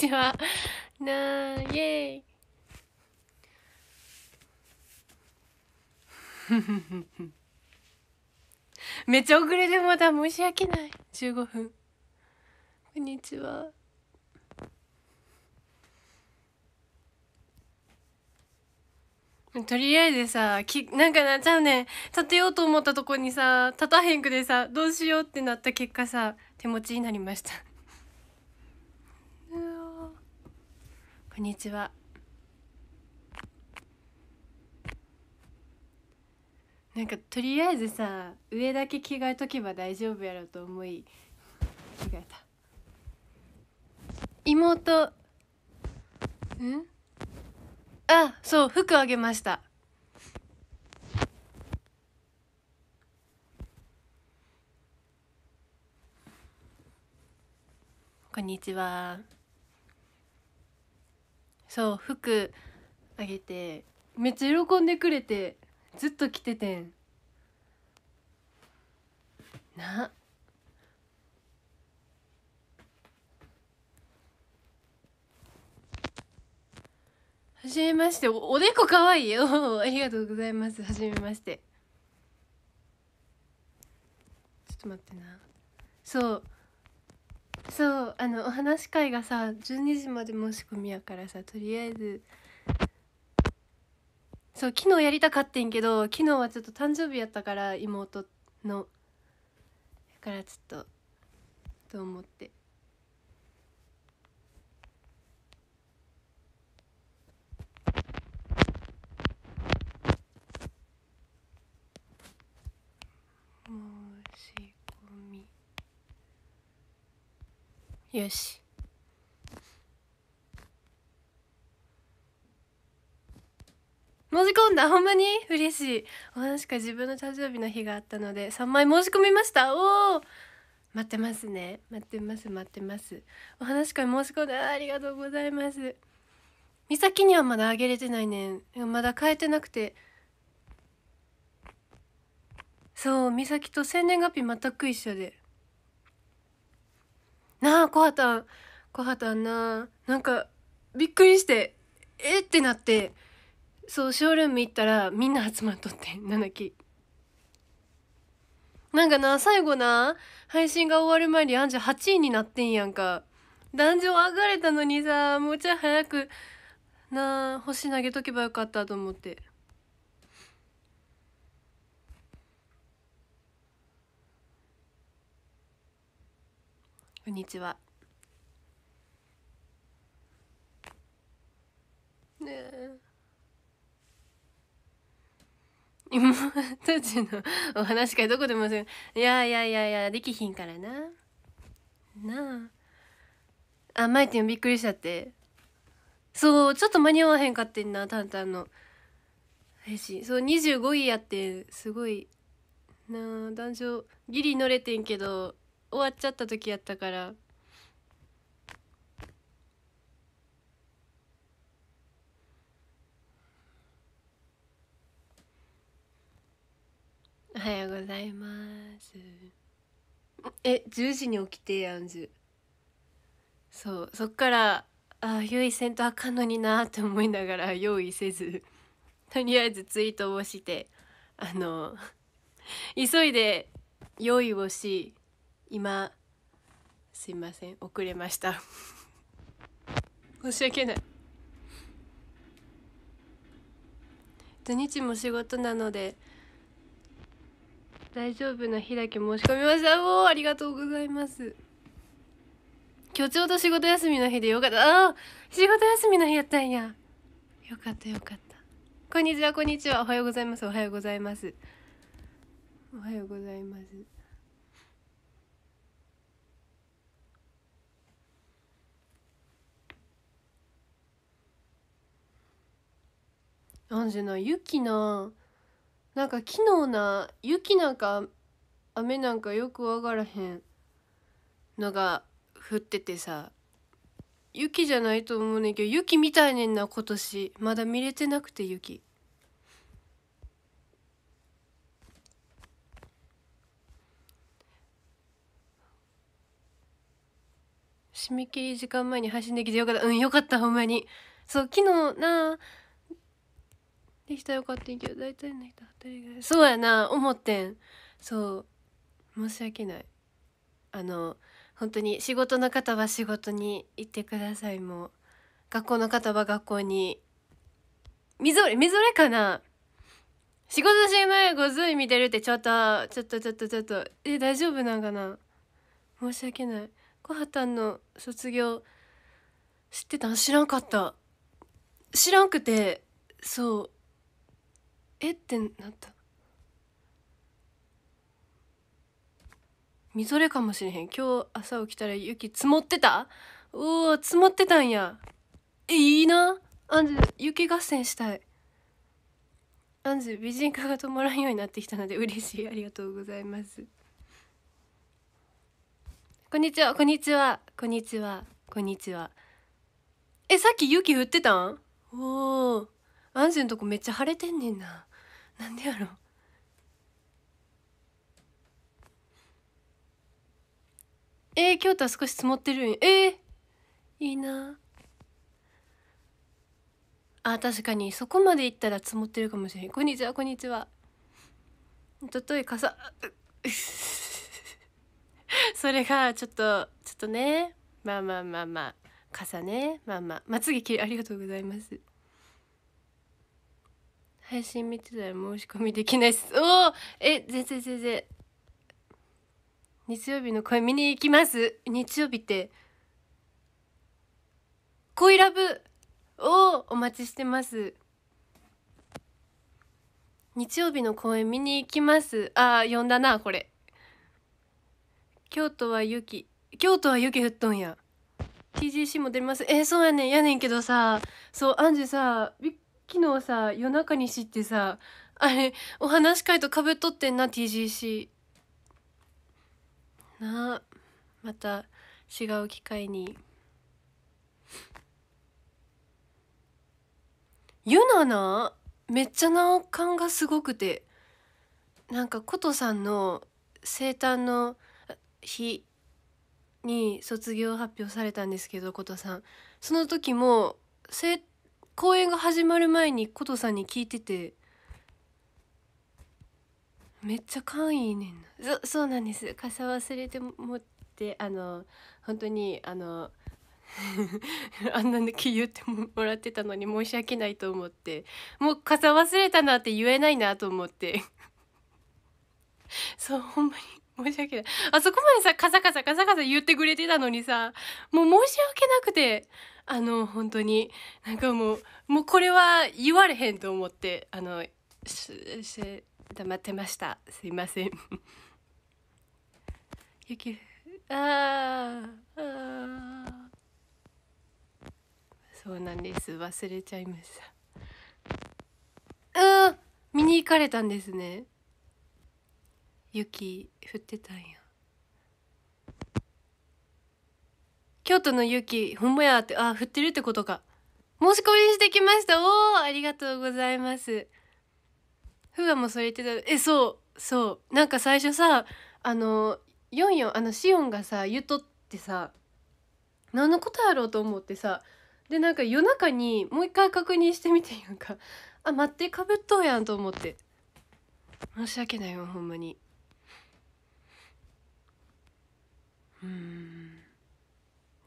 ちは。なあ、イェイ。めっちゃ遅れてまだ申し訳ない。15分。こんにちは。とりあえずさ、き、なんかなっちゃうね。立てようと思ったとこにさ、立たへんくでさ、どうしようってなった結果さ、手持ちになりました。こんにちはなんかとりあえずさ上だけ着替えとけば大丈夫やろうと思い着替えた妹んあそう服あげましたこんにちは。そう服あげてめっちゃ喜んでくれてずっと着ててんなはじめましておおでこかわいいよ ありがとうございますはじめましてちょっと待ってなそうそうあのお話し会がさ12時まで申し込みやからさとりあえずそう昨日やりたかってんけど昨日はちょっと誕生日やったから妹のだからちょっとと思って。よし申し込んだほんまに嬉しいお話か自分の誕生日の日があったので3枚申し込みましたおお待ってますね待ってます待ってますお話会申し込んだありがとうございます美咲にはまだあげれてないねんまだ変えてなくてそう美咲と生年月日全く一緒でなあコハタンコハタンななんかびっくりしてえってなってそうショールーム行ったらみんな集まっとってなんだっけなんかな最後な配信が終わる前にあんじゃ8位になってんやんか壇上上がれたのにさもうちょい早くなあ星投げとけばよかったと思って。こんにちは。ねえ。たちのお話会どこでもする。いやいやいやいや、できひんからな。なあ。あ、マイティンびっくりしちゃって。そう、ちょっと間に合わへんかってんな、タンタンの。嬉しい。そう、25位やってすごい。なあ、男女、ギリ乗れてんけど、終わっちゃった時やったからおはようございますえ10時に起きてやんずそうそっからあ用意せんとあかんのになって思いながら用意せずとりあえずツイートをしてあの急いで用意をし今すいません遅れました申し訳ない土日も仕事なので大丈夫な日だけ申し込みましたもうありがとうございます今日ちょうど仕事休みの日でよかったあ仕事休みの日やったんやよかったよかったこんにちはこんにちはおはようございますおはようございますおはようございますなんじゃない雪ななんか昨日な雪なんか雨なんかよくわからへんのが降っててさ雪じゃないと思うねんけど雪みたいねんな今年まだ見れてなくて雪締め切り時間前に配信できてよかったうんよかったほんまにそう昨日なできたらよかったんけど大体の人ぐらいそうやな思ってんそう申し訳ないあの本当に仕事の方は仕事に行ってくださいもう学校の方は学校にみぞれみぞれかな仕事しないごずい見てるってちょっとちょっとちょっとちょっとえ大丈夫なんかな申し訳ない小畑の卒業知ってたん知らんかった知らんくてそうえってなったみぞれかもしれへん今日朝起きたら雪積もってたおお積もってたんやえいいなアンジュ雪合戦したいアンジュ美人化が止まらんようになってきたので嬉しいありがとうございますこんにちはこんにちはこんにちはこんにちはえさっき雪降ってたんおおアンジュのとこめっちゃ晴れてんねんななんでやろうえー、京都は少し積もってるんえー、いいなあ確かにそこまで行ったら積もってるかもしれんこんにちはこんにちはおととい傘 それがちょっとちょっとねまあまあまあまあ傘ねまあまあまつげきりありがとうございます配信見てたら申し込みできないっすおおえ全然全然日曜日の声見に行きます日曜日って恋ラブをお待ちしてます日曜日の公演見に行きますああ呼んだなこれ京都は雪京都は雪降っとんや TGC も出ますえー、そうやねんやねんけどさそうアンジュさびっ昨日さ夜中に知ってさあれお話会とかぶっとってんな TGC なあまた違う機会にユナなめっちゃ難感がすごくてなんか琴さんの生誕の日に卒業発表されたんですけど琴さんその時も生公演が始まる前に琴さんに聞いててめっちゃ勘いいねんなそそうなんです傘忘れて持ってあの本当にあの あんなだけ言ってもらってたのに申し訳ないと思ってもう傘忘れたなって言えないなと思って そうほんまに申し訳ないあそこまでさカサカサカサカサ言ってくれてたのにさもう申し訳なくてあの、本当に、なんかもう、もうこれは言われへんと思って、あの、し、し、黙ってました。すいません。ゆき、ああ、ああ。そうなんです。忘れちゃいました。うん見に行かれたんですね。雪降ってたんや。京都の雪、ほんまやって、あ、降ってるってことか。申し込みしてきました。おおありがとうございます。ふわもそれ言ってた。え、そう、そう。なんか最初さ、あの、ヨンヨン、あの、シオンがさ、言っとってさ、何のことやろうと思ってさ、で、なんか夜中にもう一回確認してみてんやんか。あ、待って、かぶっとうやんと思って。申し訳ないよほんまに。うん。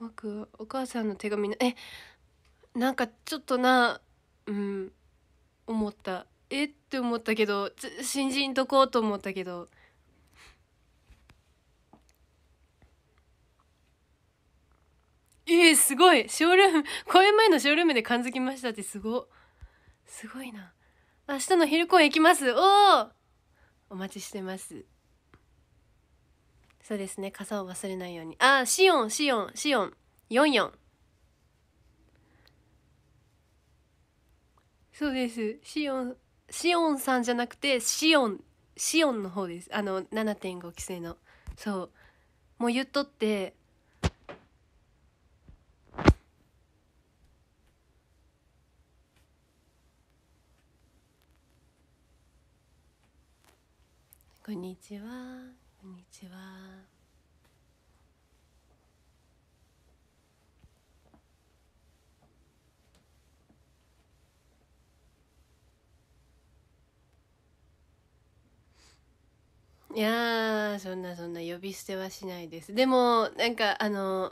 僕お母さんの手紙のえなんかちょっとなうん思ったえって思ったけど信じんとこうと思ったけど。えー、すごいショールーム公演前のショールームで感づきましたってすごすごいな明日の昼公演行きますおおお待ちしてますそうですね傘を忘れないようにあシオンシオンシオンヨンヨンそうですシオンシオンさんじゃなくてシオンシオンの方ですあの7.5期生のそうもう言っとってこんにちは。こんにちは。いやそんなそんな呼び捨てはしないです。でもなんかあの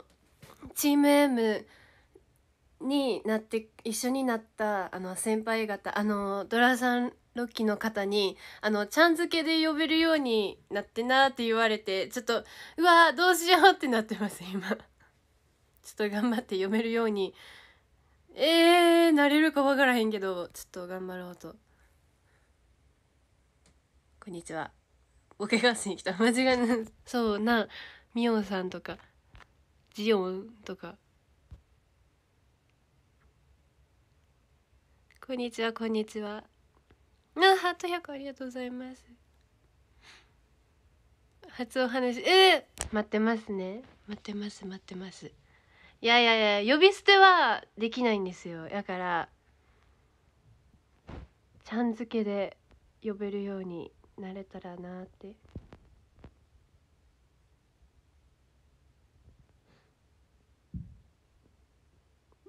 チーム M になって一緒になったあの先輩方あのドラさんロッキーの方に、あの、ちゃん付けで呼べるようになってなって言われて、ちょっと、うわーどうしようってなってます、今。ちょっと頑張って読めるように。えー、なれるかわからへんけど、ちょっと頑張ろうと。こんにちは。ボケしに来た。間違いない。そうな、ミオンさんとか、ジオンとか。こんにちは、こんにちは。あハート100ありがとうございます初お話えー、待ってますね待ってます待ってますいやいやいや呼び捨てはできないんですよだからちゃん付けで呼べるようになれたらなって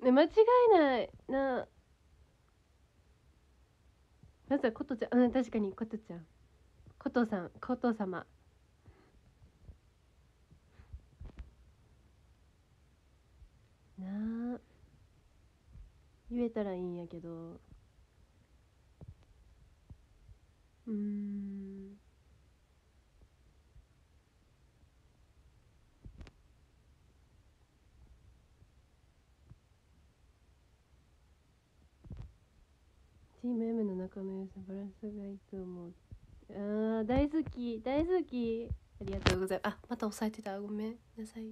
間違いないななぜことちゃんうん確かにことちゃんことさんこと様なあ言えたらいいんやけどうん2目の中の良さバランスがいいと思うああ大好き大好きありがとうございますあまた押さえてたごめんなさい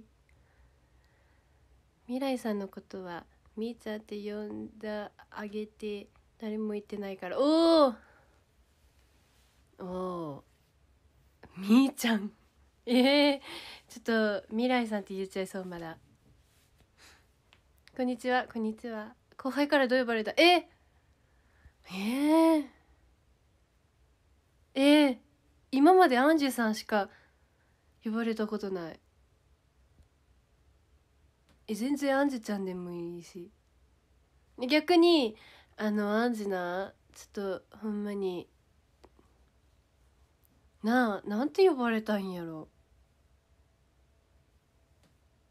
未来さんのことはみーちゃんって呼んだあげて誰も言ってないからおおおおみーちゃんええー、ちょっと未来さんって言っちゃいそうまだこんにちはこんにちは後輩からどう呼ばれたええええー、今までアンジュさんしか呼ばれたことないえ全然アンジュちゃんでもいいし逆にあのアンジュなちょっとほんまになあなんて呼ばれたんやろ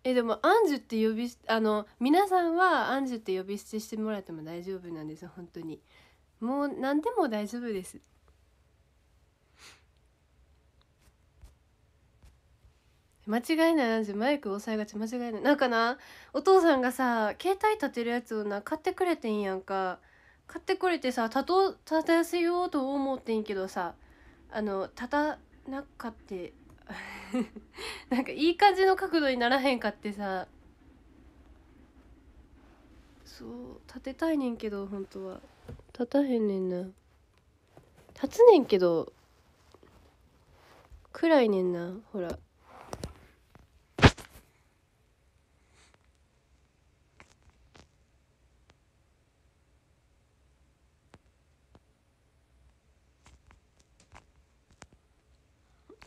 えでもアンジュって呼びあの皆さんはアンジュって呼び捨てしてもらっても大丈夫なんですよ本当にもう何でも大丈夫です間違いないなマイク押さえがち間違いないなんかなお父さんがさ携帯立てるやつをな買ってくれてんやんか買ってくれてさ立と立てせようと思ってんけどさあの立たなかって なんかいい感じの角度にならへんかってさそう立てたいねんけど本当は立たへんねんな立つねんけど暗いねんなほら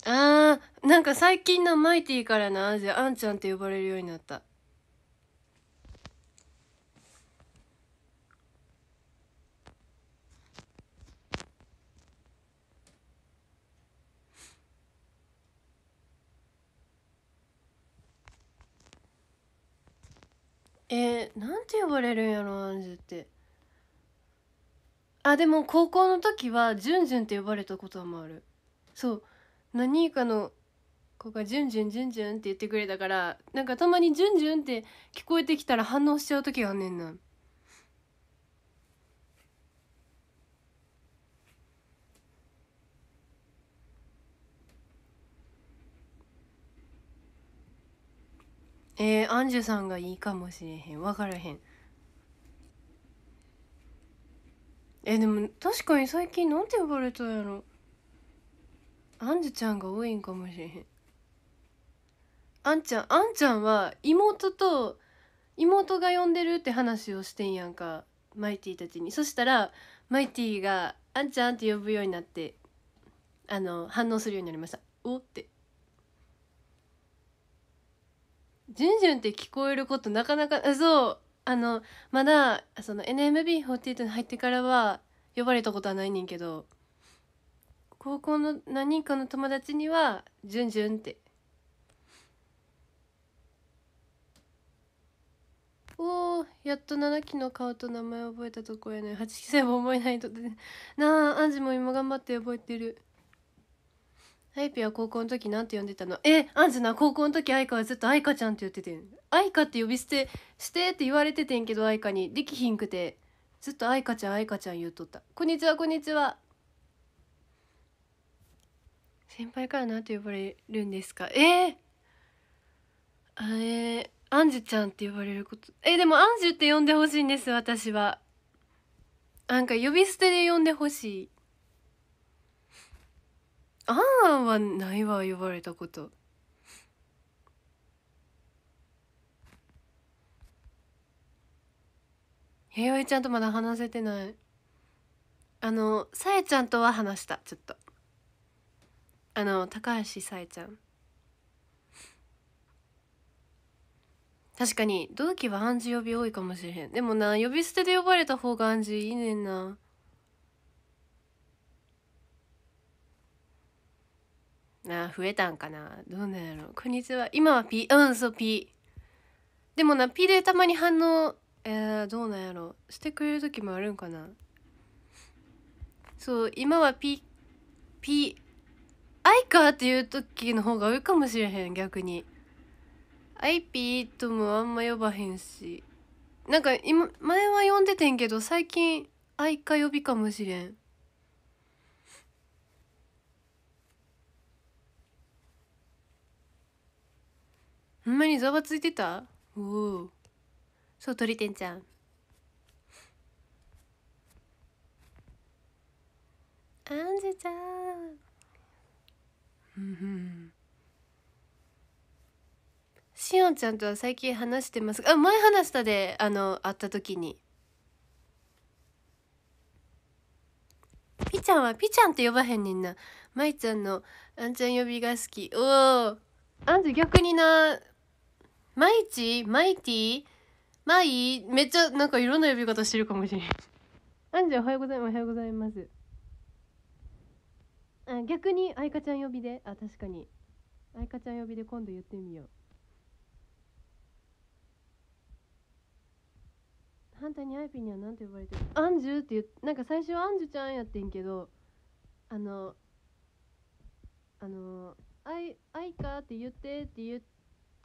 あーなんか最近なマイティからなあんちゃんって呼ばれるようになった。えー、なんて呼ばれるんやろアンジュってあでも高校の時はジュンジュンって呼ばれたこともあるそう何かの子が「ジュンジュンジュンジュン」って言ってくれたからなんかたまに「ジュンジュン」って聞こえてきたら反応しちゃう時があんねんなえー、アンジュさんがいいかもしれへん分からへんえー、でも確かに最近なんて呼ばれたんやろアンジュちゃんが多いんかもしれへんあんちゃんあんちゃんは妹と妹が呼んでるって話をしてんやんかマイティたちにそしたらマイティが「あんちゃん」って呼ぶようになってあの反応するようになりました「おっ」てジュンジュンって聞こえることなかなか、そう、あの、まだ、その NMB48 に入ってからは呼ばれたことはないねんけど、高校の何人かの友達には、ジュンジュンって。おお、やっと七期の顔と名前覚えたとこやね。八期生も覚えないとなあ、アンジも今頑張って覚えてる。タイピは高校の時なんて呼んでたのえアンジュな高校の時イカはずっとイカちゃんって言っててんイカって呼び捨てしてって言われててんけどイカにできひんくてずっとイカちゃんイカちゃん言っとったこんにちはこんにちは先輩からなんて呼ばれるんですかええー、アンジュちゃんって呼ばれることえー、でもアンジュって呼んでほしいんです私はなんか呼び捨てで呼んでほしいあんはないわ呼ばれたこと弥生ちゃんとまだ話せてないあのさえちゃんとは話したちょっとあの高橋さえちゃん確かに同期は暗示呼び多いかもしれへんでもな呼び捨てで呼ばれた方が暗示いいねんなな増えたんかなどうなんやろこんにちは今は P うんそう P でもな P でたまに反応えー、どうなんやろしてくれる時もあるんかなそう今は P P アイカーっていう時の方が多いかもしれへん逆にアイピーともあんま呼ばへんしなんか今前は呼んでてんけど最近愛か呼びかもしれんほんまにざわついてたおおそう鳥天ちゃんアンジェちゃんうんしおんちゃんとは最近話してますあ前話したであの会った時にピちゃんはピちゃんって呼ばへんねんなまいちゃんのあんちゃん呼びが好きおおあんじゃ逆になマイチマイティマイめっちゃなんかいろんな呼び方してるかもしれん。あんじゃおはようございます。おはようございます。あ逆に愛花ちゃん呼びで。あ、確かに。愛花ちゃん呼びで今度言ってみよう。反対にアイピーには何て呼ばれてるアンジュって言なんか最初はアンジュちゃんやってんけどあのあの「あいあいか」って言ってって言って。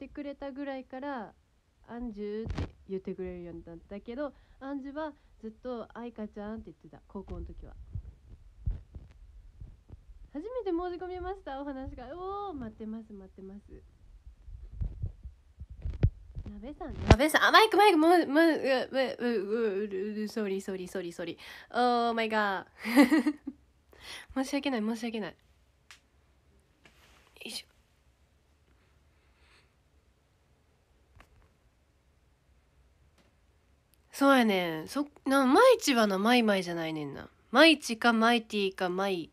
ってくれたぐらいから「アンジュ」って言ってくれるようになったけどアンジュはずっと「愛花ちゃん」って言ってた高校の時は。初めて申し込みましたお話がおお待ってます待ってます鍋さん鍋さんあマイクマイクもうもうううううううううーソーリーソーリーソーリーおーマイガー申し訳ない申し訳ないよいしょそうやねんそなマイチはなマイマイじゃないねんなマイチかマイティかマイ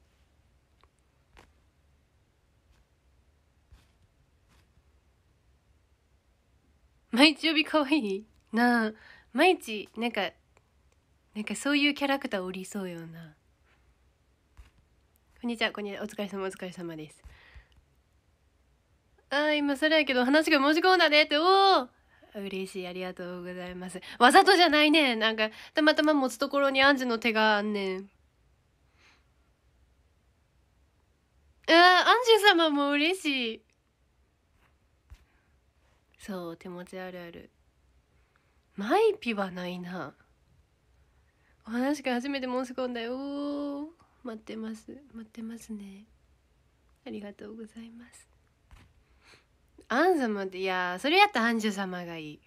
毎日呼びかわいいなあ毎日なんかなんかそういうキャラクターおりそうよなこんにちはこんにちはお疲れ様お疲れ様ですああ、今それやけど話が持ち込んだねっておお嬉しい。ありがとうございます。わざとじゃないね。なんか、たまたま持つところにアンジュの手があんねん。あアンジュ様も嬉しい。そう、手持ちあるある。マイピはないな。お話が初めて申し込んだよ。待ってます。待ってますね。ありがとうございます。アン様でいやそれやったらアンジュ様がいい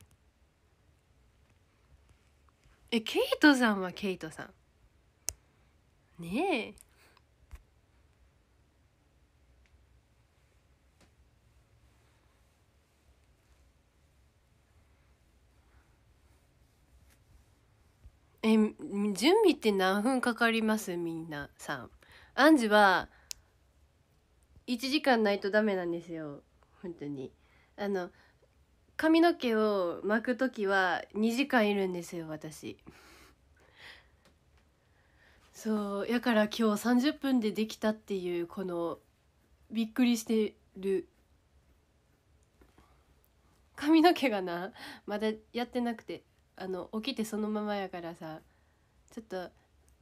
えケイトさんはケイトさんねええ準備って何分かかりますみんなさんアンジュは1時間ないとダメなんですよ本当にあの髪の毛を巻く時は2時間いるんですよ私そうやから今日30分でできたっていうこのびっくりしてる髪の毛がなまだやってなくてあの起きてそのままやからさちょっと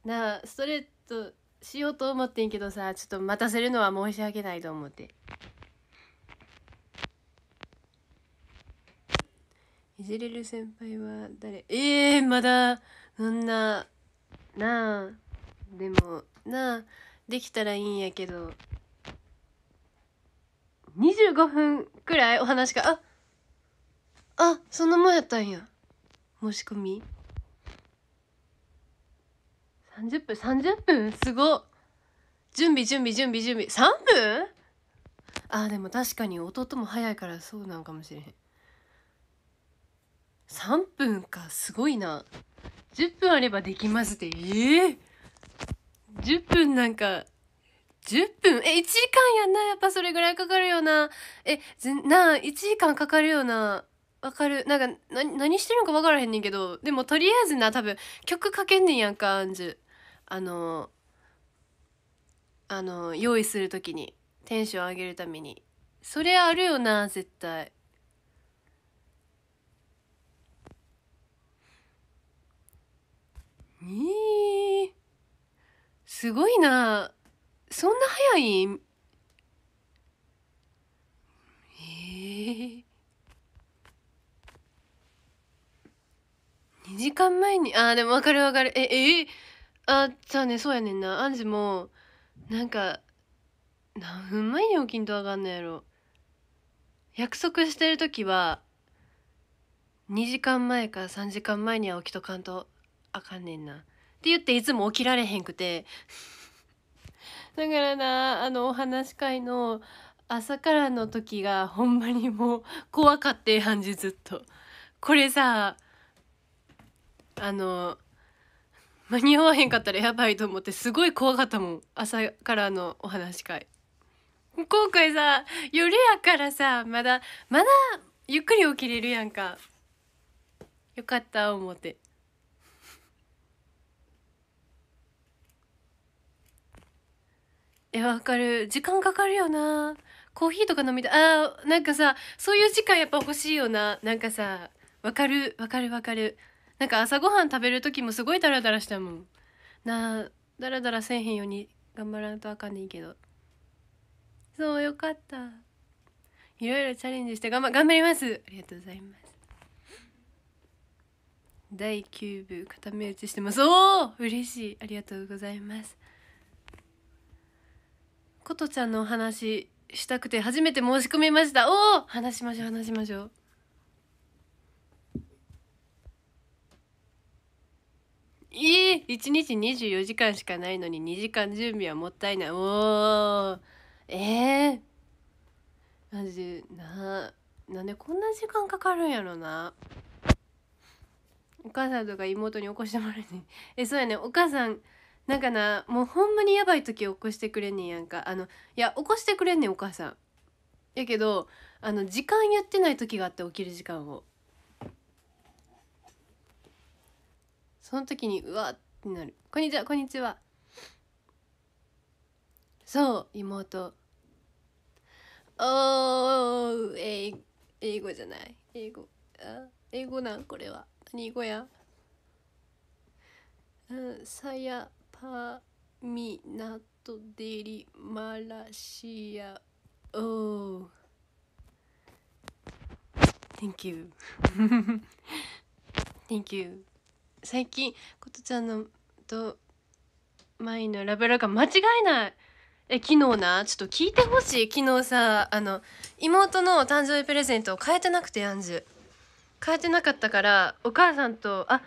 なあストレートしようと思ってんけどさちょっと待たせるのは申し訳ないと思って。いじれる先輩は誰えー、まだ、そんな、なあ、でも、なあ、できたらいいんやけど、25分くらいお話が、ああ、そんなもんやったんや。申し込み ?30 分 ?30 分すご準備準備準備準備。3分あ、でも確かに弟も早いからそうなんかもしれへん。3分か、すごいな。10分あればできますって、ええー、!10 分なんか、10分え、1時間やんなやっぱそれぐらいかかるよな。え、ぜなあ、1時間かかるよな。わかる。なんか、な、何してるのかわからへんねんけど、でもとりあえずな、多分、曲かけんねんやんか、アンジュ。あの、あの、用意するときに、テンション上げるために。それあるよな、絶対。えー、すごいなそんな早いえー、2時間前にあーでも分かる分かるええー、あじゃあねそうやねんなアンジもなんか何分前に起きんと分かんいやろ約束してる時は2時間前か3時間前には起きとかんとあかんねんな。って言っていつも起きられへんくて。だからな、あの、お話し会の朝からの時がほんまにもう怖かって感じ、ずっと。これさ、あの、間に合わへんかったらやばいと思ってすごい怖かったもん。朝からのお話し会。今回さ、夜やからさ、まだ、まだ、ゆっくり起きれるやんか。よかった、思って。やわかる時間かかるよなコーヒーとか飲みたいあーなんかさそういう時間やっぱ欲しいよななんかさわかるわかるわかるなんか朝ごはん食べる時もすごいダラダラしたもんなあダラダラせえへんように頑張らんとあかんねんけどそうよかったいろいろチャレンジして頑張頑張りますありがとうございます第9部固め打ちしてますおお嬉しいありがとうございますことちゃんのお話したくて初めて申し込みましたおお話しましょう話しましょうええー、1日24時間しかないのに2時間準備はもったいないおおええー、マジななんでこんな時間かかるんやろなお母さんとか妹に起こしてもらうにえそうやねお母さんなんかなもうほんまにやばい時起こしてくれんねんやんかあのいや起こしてくれんねんお母さんやけどあの時間やってない時があって起きる時間をその時にうわってなる「こんにちはこんにちは」そう妹おー英語じゃない英語あ英語なんこれは何語やサヤパミナトデリマラシアお Thank you Thank you 最近ことちゃんのと前のラブラが間違いないえ昨日なちょっと聞いてほしい昨日さあの妹の誕生日プレゼントを変えてなくてやんジュ変えてなかったからお母さんとあっ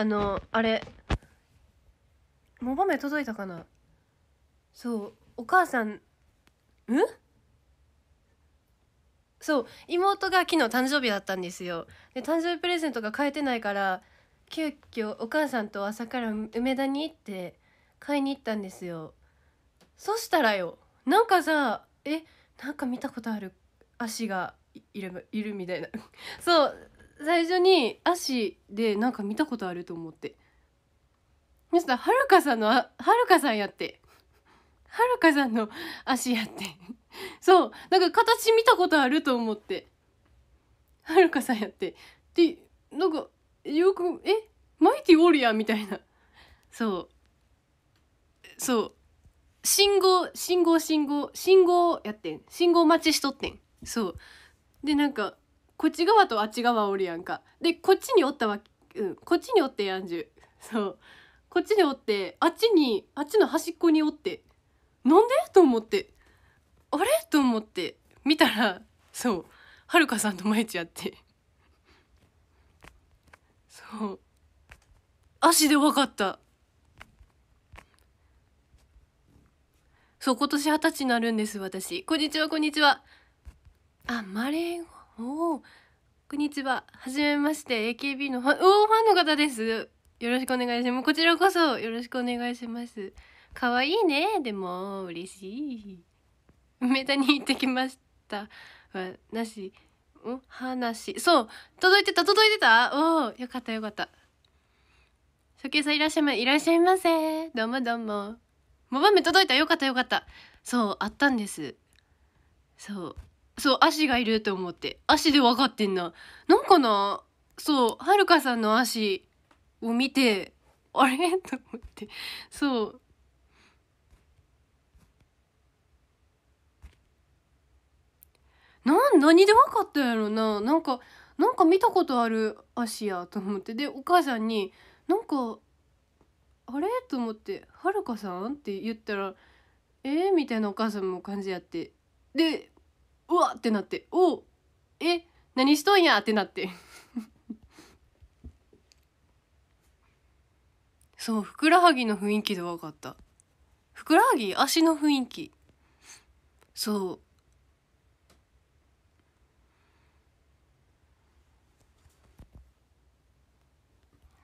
あのあれモバメ届いたかなそうお母さんんそう妹が昨日誕生日だったんですよで誕生日プレゼントが買えてないから急遽お母さんと朝から梅田に行って買いに行ったんですよそしたらよなんかさえなんか見たことある足がいるみたいな そう最初に足でなんか見たことあると思ってそしたはるかさんのはるかさんやってはるかさんの足やってそうなんか形見たことあると思ってはるかさんやってでなんかよくえマイティウォリアーみたいなそうそう信号信号信号信号やってん信号待ちしとってんそうでなんかこっち側とあっち側おるやんかでこっちにおったわけ、うん、こっちにおってやんじゅそうこっちにおってあっちにあっちの端っこにおってなんでと思ってあれと思って見たらそうはるかさんとまえちゃってそう足で分かったそう今年二十歳になるんです私こんにちはこんにちはあマレー語おおこんにちは。はじめまして。AKB のファン、おファンの方です。よろしくお願いします。こちらこそよろしくお願いします。かわいいね。でも、嬉しい。梅田に行ってきました。は、なし、お話。そう届いてた、届いてたおおよかったよかった。初見さんいらっしゃいま、せ。いらっしゃいませ。どうもどうも。もばめ届いたよかったよかった。そう、あったんです。そう。そう、足がいると思って。足で分かってんな。なんかな、そう、はるかさんの足を見て、あれと思って。そう。なん、何で分かったやろな。なんか、なんか見たことある足やと思って。で、お母さんに、なんか、あれと思って「はるかさん?」って言ったら「えー?」みたいなお母さんも感じやってでうわってなっておえ何しとんやってなって そうふくらはぎの雰囲気で分かったふくらはぎ足の雰囲気そう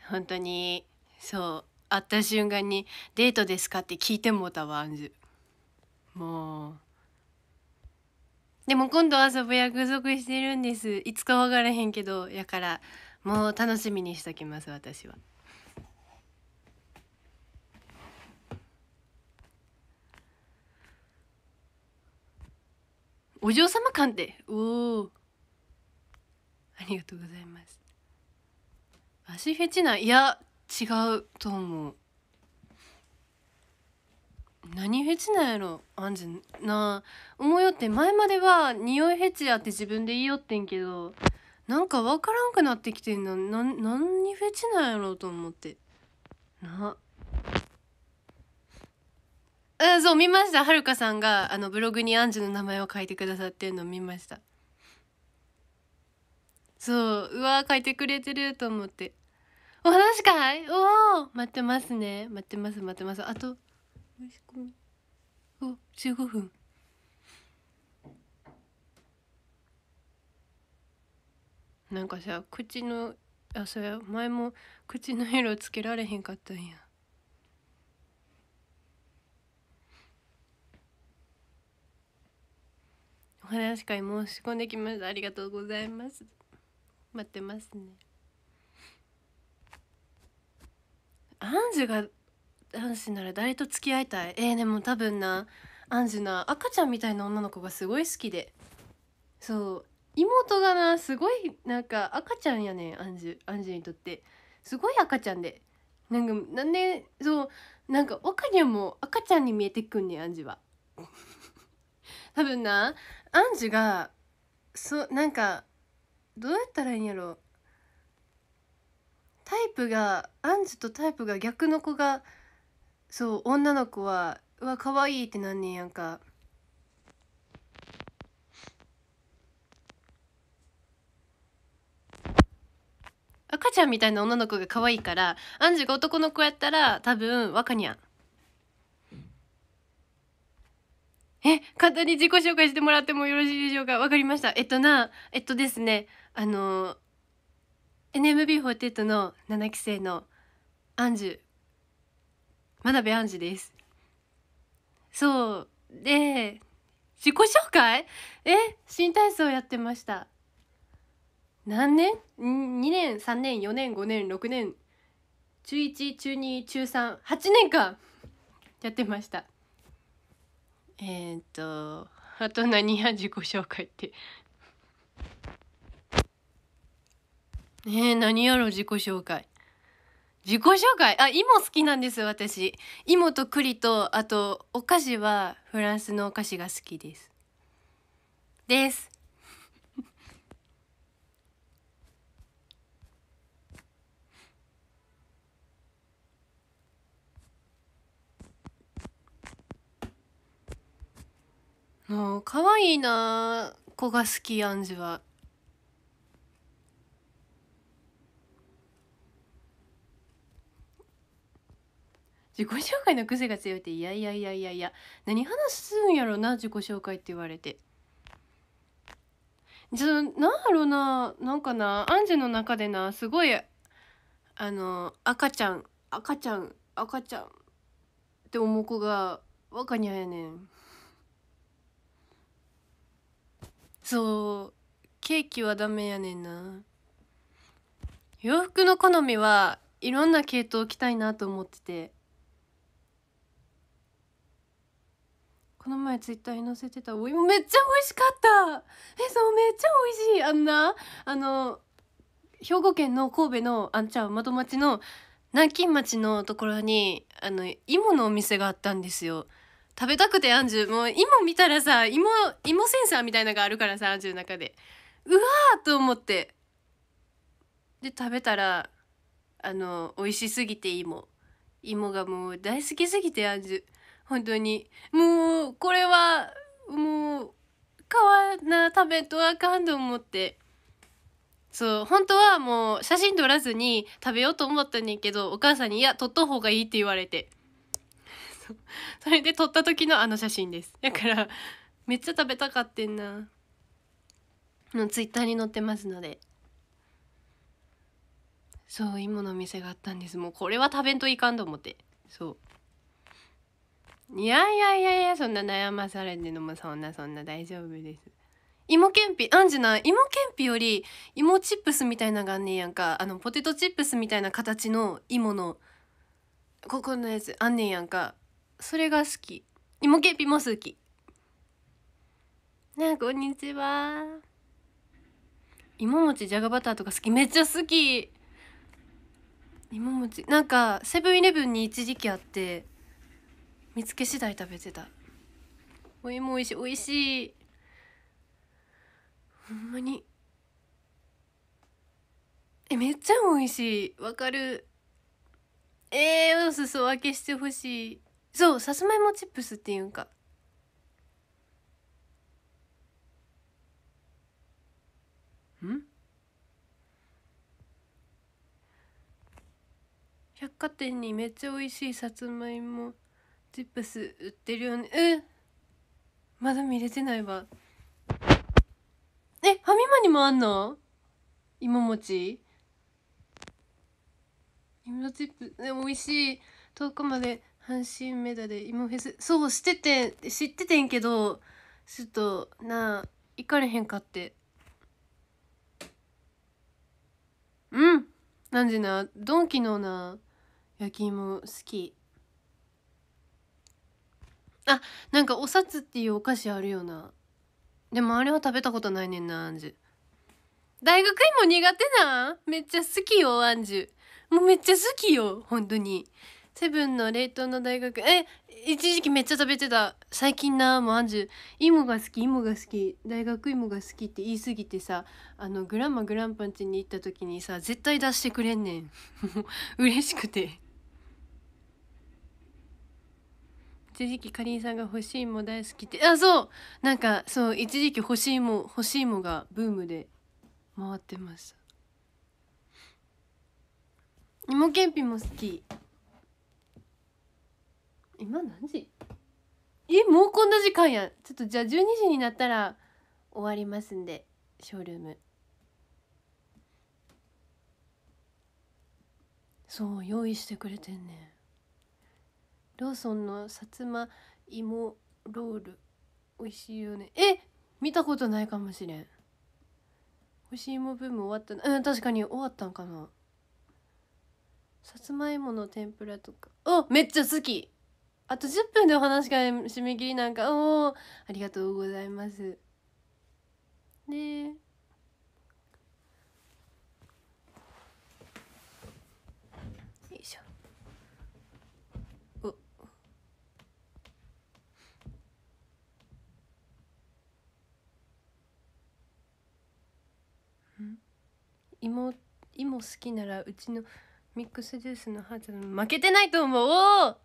本当にそう会った瞬間に「デートですか?」って聞いてもたわんず。もうでも今度遊ぶ約束してるんですいつか分からへんけどやからもう楽しみにしときます私は。お嬢様感っおおありがとうございます足フェチないや違うと思う何フェチなんやろあんじゃな思いよって前までは匂いフェチやって自分で言いよってんけどなんか分からんくなってきてんのな何フェチなんやろうと思ってなうんそう見ましたはるかさんがあのブログにアンジュの名前を書いてくださってるの見ましたそううわ書いてくれてると思ってお話かいおお待ってますね待ってます待ってますあと申し込みお十15分なんかさ口のあそれ前も口の色つけられへんかったんやお話会申し込んできましたありがとうございます待ってますねアンジュが男子なら誰と付き合いたいえー、でも多分なアンジュな赤ちゃんみたいな女の子がすごい好きでそう妹がなすごいなんか赤ちゃんやねアンジュアンジュにとってすごい赤ちゃんでなんかなんでそうなんか若にはも赤ちゃんに見えてくんねアンジュは 多分なアンジュがそなんかどうやったらいいんやろタイプがアンジュとタイプが逆の子がそう女の子は「うわ可愛いってなんねんやんか。赤ちゃんみたいな女の子が可愛いからアンジが男の子やったら多分若にゃん。え簡単に自己紹介してもらってもよろしいでしょうかわかりましたえっとなえっとですねあの NMB48 の7期生のアンジュまだ真鍋杏治ですそうで自己紹介え新体操やってました何年 ?2 年3年4年5年6年中1中2中38年間やってましたえっ、ー、とあと何や自己紹介ってえー、何やろ自己紹介自己紹介あ、芋好きなんです、私。芋と栗と、あと、お菓子はフランスのお菓子が好きです。です。もう、可愛いな子が好き、アンジュは。自己紹介の癖が強いっていやいやいやいやいや何話すんやろな自己紹介って言われて。じゃなんやろななんかなアンジェの中でなすごいあの赤ちゃん赤ちゃん赤ちゃんって思う子が若にゃやねん。そうケーキはダメやねんな洋服の好みはいろんな系統着たいなと思っててこの前ツイッターに載せてたお芋めっちゃ美味しかったえそうめっちゃ美味しいあんなあの兵庫県の神戸のあんちゃん窓町の南京町のところにあの芋のお店があったんですよ食べたくてアンジュもう芋見たらさ芋芋センサーみたいなのがあるからさアンジュの中でうわーと思ってで食べたらあの美味しすぎて芋芋がもう大好きすぎてアンジュ本当に。もう、これは、もう、買わな、食べとあかんと思って。そう、本当はもう、写真撮らずに食べようと思ったんやけど、お母さんに、いや、撮った方がいいって言われて。それで撮った時のあの写真です。だから、めっちゃ食べたかってんな。のツイッターに載ってますので。そう、芋の店があったんです。もうこれは食べんといかんと思って。そう。いやいやいやいや、そんな悩まされてのもそんなそんな大丈夫です。芋けんぴ、あんじゃな、芋けんぴより、芋チップスみたいなのがあんねんやんか。あの、ポテトチップスみたいな形の芋の、ここのやつ、あんねんやんか。それが好き。芋けんぴも好き。ねこんにちは。芋餅、じゃがバターとか好き。めっちゃ好き。芋餅。なんか、セブンイレブンに一時期あって、見つけ次第食べてたお芋おいしいおいしいほんまにえめっちゃおいしいわかるえー、お裾分けしてほしいそうさつまいもチップスっていうんかん百貨店にめっちゃ美味しいさつまいもチップス売ってるよねえまだ見れてないわえファミマにもあんの芋もち芋チップえ美味しい遠くまで阪神メダル芋フェスそうしてて知っててんけどちょっとなあ行かれへんかってうんなんでなドンキのな焼き芋好きあなんかお札っていうお菓子あるよなでもあれは食べたことないねんなアンジュ大学芋苦手なめっちゃ好きよアンジュもうめっちゃ好きよ本当にセブンの冷凍の大学え一時期めっちゃ食べてた最近なもうアンジュ芋が好き芋が好き大学芋が好きって言い過ぎてさあのグランマグランパンチに行った時にさ絶対出してくれんねん 嬉しくて一時期かりんさんが干し芋大好きってあそうなんかそう一時期干し芋干し芋がブームで回ってました芋けんぴも好き今何時えもうこんな時間やちょっとじゃあ12時になったら終わりますんでショールームそう用意してくれてんねんローソンのさつまいロール美味しいよねえ見たことないかもしれん干し芋ブーム終わったうん確かに終わったんかなさつまいもの天ぷらとかおめっちゃ好きあと10分でお話が締め切りなんかおおありがとうございますねえ芋芋好きならうちのミックスジュースのハーツ、負けてないと思うあん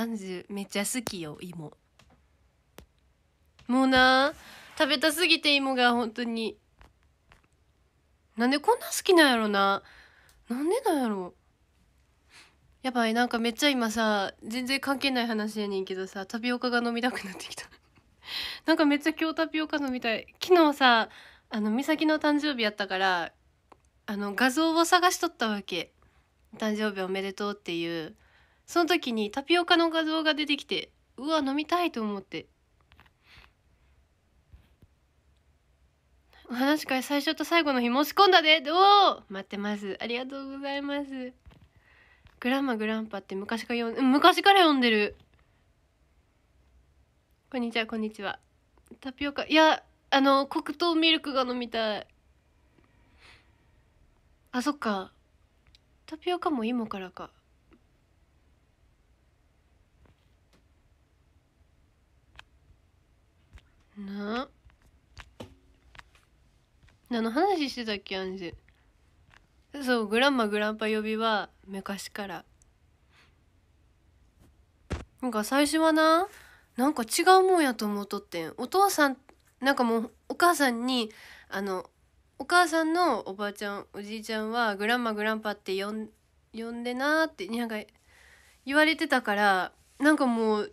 アンジュめっちゃ好きよ芋もうな食べたすぎて芋が本当になんでこんな好きなんやろななんでなんやろやばいなんかめっちゃ今さ全然関係ない話やねんけどさタピオカが飲みたくなってきたなんかめっちゃ今日タピオカ飲みたい昨日さあの美咲の誕生日やったからあの画像を探しとったわけ誕生日おめでとうっていうその時にタピオカの画像が出てきてうわ飲みたいと思ってお話会最初と最後の日申し込んだでどう待ってますありがとうございますグランマグランパって昔から読ん昔から読んでるこんにちはこんにちはタピオカいやあの黒糖ミルクが飲みたいあそっかタピオカも芋からかな何の話してたっけアンジそうグランマグランパ呼びは昔からなんか最初はななんか違うもんやと思うとってんお父さんなんかもうお母さんにあのお母さんのおばあちゃんおじいちゃんはグランマグランパって呼ん呼んでなーってなんか言われてたからなんかもう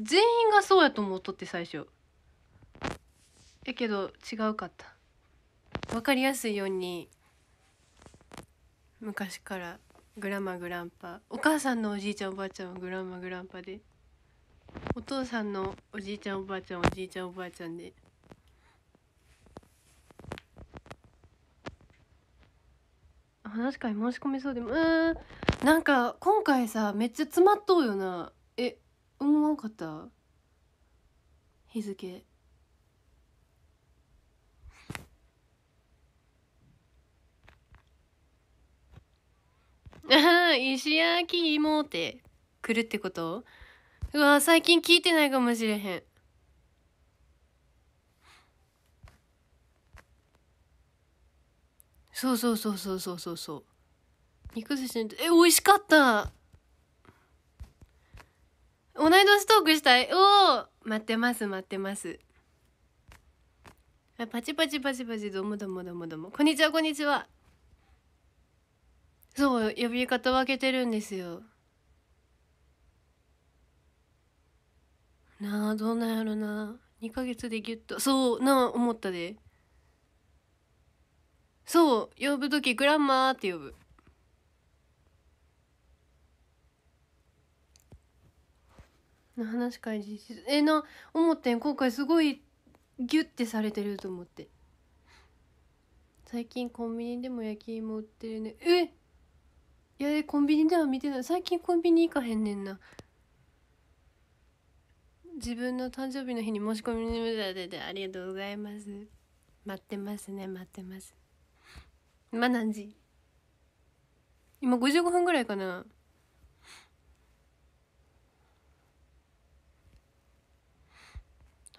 全員がそうやと思っとって最初えけど違うかった分かりやすいように昔からグランマグランパお母さんのおじいちゃんおばあちゃんはグランマグランパでお父さんのおじいちゃんおばあちゃんおじいちゃんおばあちゃんで話し会申し込めそうでもうんなんか今回さめっちゃ詰まっとうよなえ思わんかった日付ああ 石焼き芋って来るってことうわ最近聞いてないかもしれへんそうそうそうそうそうそうそう肉寿司え美味しかった同い年トークしたいおお待ってます待ってますあパチパチパチパチどうもどうもどうもどうもこんにちはこんにちはそう呼び方分けてるんですよなあどうなんやろな2ヶ月でギュッとそうなあ思ったでそう呼ぶ時グランマーって呼ぶの話開しえな思ってん今回すごいギュッてされてると思って最近コンビニでも焼き芋売ってるねえいやコンビニでは見てない最近コンビニ行かへんねんな自分の誕生日の日に申し込みに無駄て、ありがとうございます待ってますね待ってます今何時今55分ぐらいかな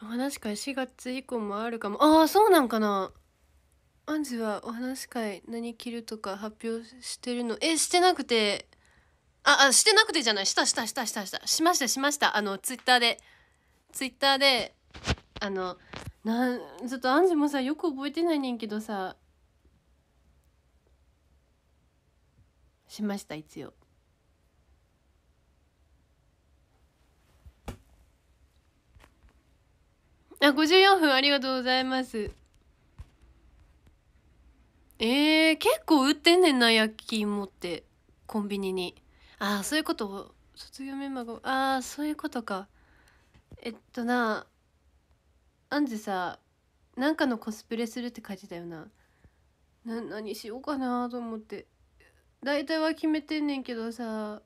お話会4月以降もあるかもああそうなんかなアンジはお話会何着るとか発表してるのえしてなくてああしてなくてじゃないしたしたしたしたしたしましたしましたあのツイッターでツイッターであのなんちょっとアンジもさよく覚えてないねんけどさしました一応。あ、54分ありがとうございます。えー、結構売ってんねんな、焼き芋って。コンビニに。ああ、そういうこと卒業メンバーが、ああ、そういうことか。えっとな、アンジさ、なんかのコスプレするって書いてたよな。な、何しようかなと思って。大体は決めてんねんけどさ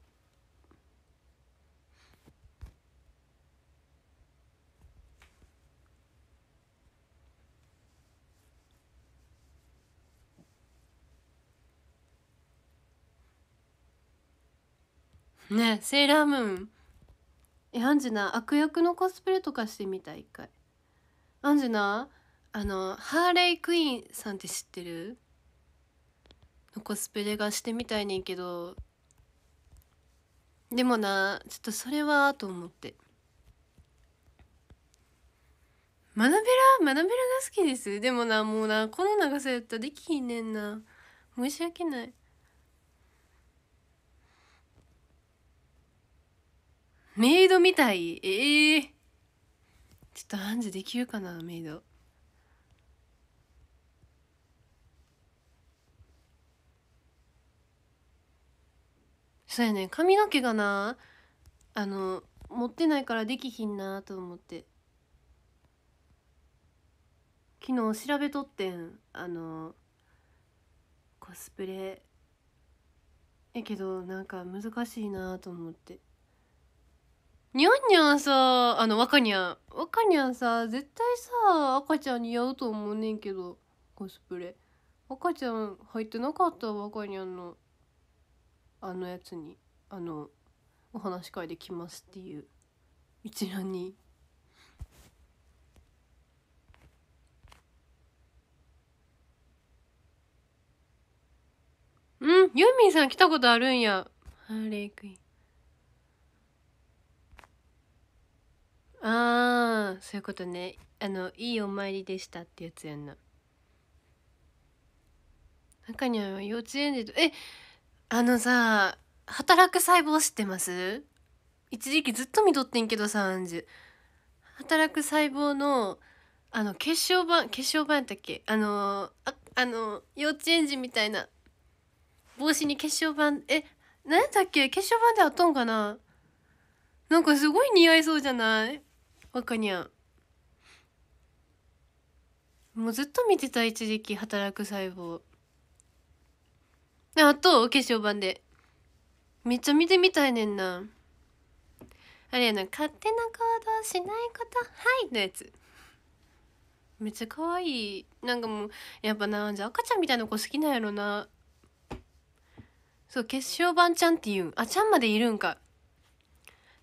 ねセーラームーンえアンジュナ悪役のコスプレとかしてみたい一回アンジュナあのハーレイ・クイーンさんって知ってるコスプレがしてみたいねんけどでもなちょっとそれはと思ってマベラマ学ベラが好きですでもなもうなこの長さやったらできひんねんな申し訳ないメイドみたいええー、ちょっとアンジュできるかなメイドそうやね髪の毛がなあの持ってないからできひんなと思って昨日調べとってんあのコスプレえけどなんか難しいなと思ってにゃんにゃんさあの若にゃん若にゃんさ絶対さ赤ちゃん似合うと思うねんけどコスプレ赤ちゃん入ってなかった若にゃんの。あのやつにあのお話し会で来ますっていう一覧にうんユーミンさん来たことあるんやハーレークインああそういうことねあの「いいお参りでした」ってやつやんな中には幼稚園児とえっあのさ、働く細胞知ってます一時期ずっと見とってんけどさ、アンジュ。働く細胞の、あの、結晶板、結晶板やったっけあの、あ、あの、幼稚園児みたいな、帽子に結晶板、え、何やったっけ結晶板であったんかななんかすごい似合いそうじゃない若にゃん。もうずっと見てた一時期働く細胞。あと、化粧版で。めっちゃ見てみたいねんな。あれやな、勝手な行動しないこと、はいのやつ。めっちゃ可愛い。なんかもう、やっぱな、じゃ赤ちゃんみたいな子好きなんやろな。そう、決勝版ちゃんって言うん。あ、ちゃんまでいるんか。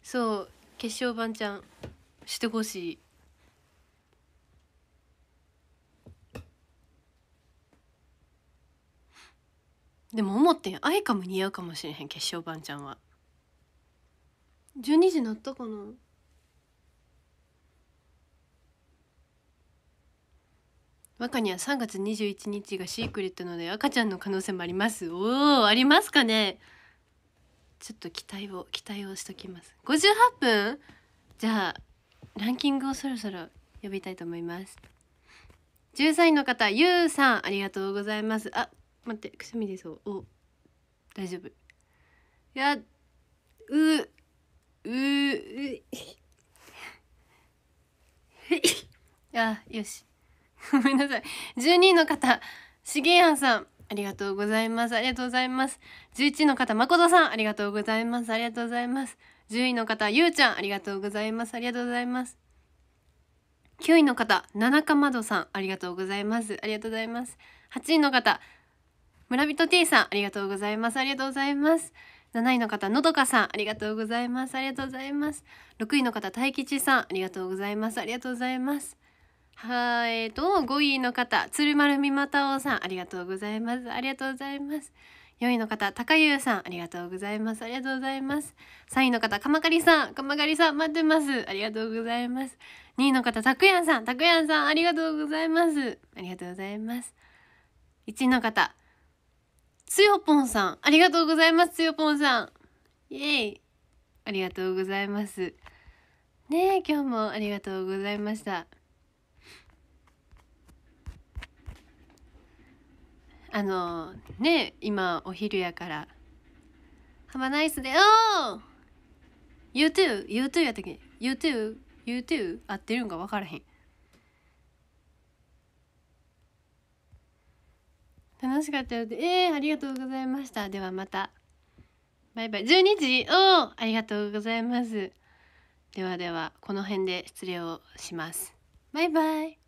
そう、決勝版ちゃん、してほしい。でも思ってんアイカも似合うかもしれへん決勝番ちゃんは12時なったかな若には3月21日がシークレットので赤ちゃんの可能性もありますおおありますかねちょっと期待を期待をしときます58分じゃあランキングをそろそろ呼びたいと思います13位の方ゆうさんありがとうございますあ待ってくしゃみ出そうお大丈夫やうううあよし ごめんなさい12位の方しげやんさんありがとうございますありがとうございます11位の方誠さんありがとうございますありがとうございます10位の方ゆうちゃんありがとうございますありがとうございます9位の方、七かまどさん、ありがとうございます。ありがとうございます。8位の方、村人 T さん、ありがとうございます。ありがとうございます。7位の方、のどかさん、ありがとうございます。ありがとうございます。6位の方、大吉さん、ありがとうございます。ありがとうございます。はい、えっと、5位の方、鶴丸美またおさん、ありがとうございます。ありがとうございます。4位の方、高優さん、ありがとうございます。ありがとうございます。3位の方、かまかりさん、かまかりさん、待ってます。ありがとうございます。2位の方、たくやんさん、たくやんさん、ありがとうございます。ありがとうございます。1位の方、つよぽんさん、ありがとうございます、つよぽんさん。イェイ。ありがとうございます。ねえ、今日もありがとうございました。あの、ねえ、今、お昼やから。Have a nice day! o u You too! You too! やったっけ ?You too! You too! 合ってるんか分からへん。楽しかったよでえー、ありがとうございましたではまたバイバイ12時おおありがとうございますではではこの辺で失礼をしますバイバイ